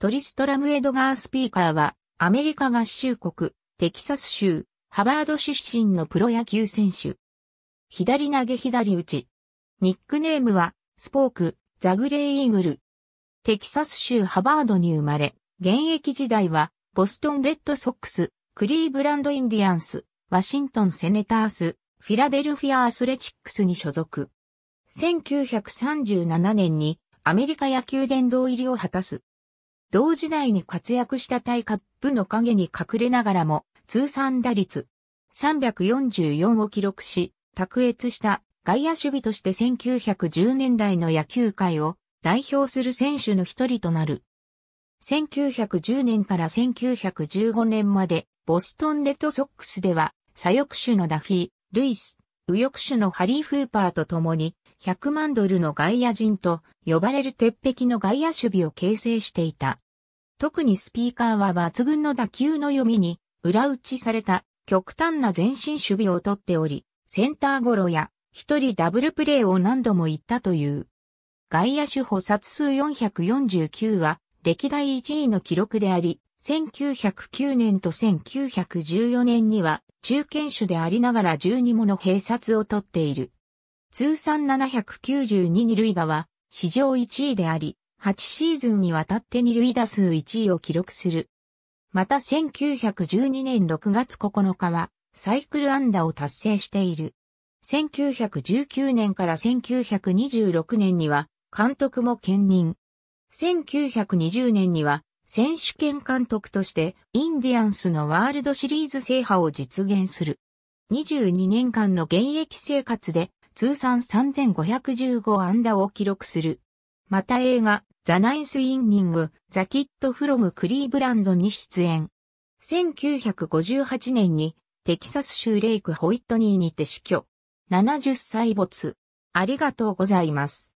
トリストラム・エドガー・スピーカーは、アメリカ合衆国、テキサス州、ハバード出身のプロ野球選手。左投げ左打ち。ニックネームは、スポーク、ザグレイ・イーグル。テキサス州ハバードに生まれ、現役時代は、ボストンレッドソックス、クリーブランドインディアンス、ワシントンセネタース、フィラデルフィアアスレチックスに所属。1937年にアメリカ野球殿堂入りを果たす。同時代に活躍したタイカップの影に隠れながらも、通算打率344を記録し、卓越した外野守備として1910年代の野球界を代表する選手の一人となる。1910年から1915年まで、ボストンレッドソックスでは、左翼手のダフィー、ルイス、右翼手のハリー・フーパーと共に、100万ドルの外野陣と呼ばれる鉄壁の外野守備を形成していた。特にスピーカーは抜群の打球の読みに裏打ちされた極端な前進守備をとっており、センターゴロや一人ダブルプレーを何度も言ったという。外野手補殺数449は歴代1位の記録であり、1909年と1914年には中堅手でありながら12もの併殺を取っている。通算792二塁打は史上1位であり、8シーズンにわたって二塁打数1位を記録する。また1912年6月9日はサイクル安打を達成している。1919年から1926年には監督も兼任。1920年には選手権監督としてインディアンスのワールドシリーズ制覇を実現する。22年間の現役生活で通算3515安打を記録する。また映画、ザ・ナイス・インニング、ザ・キッド・フロム・クリーブランドに出演。1958年に、テキサス州レイク・ホイットニーにて死去。70歳没。ありがとうございます。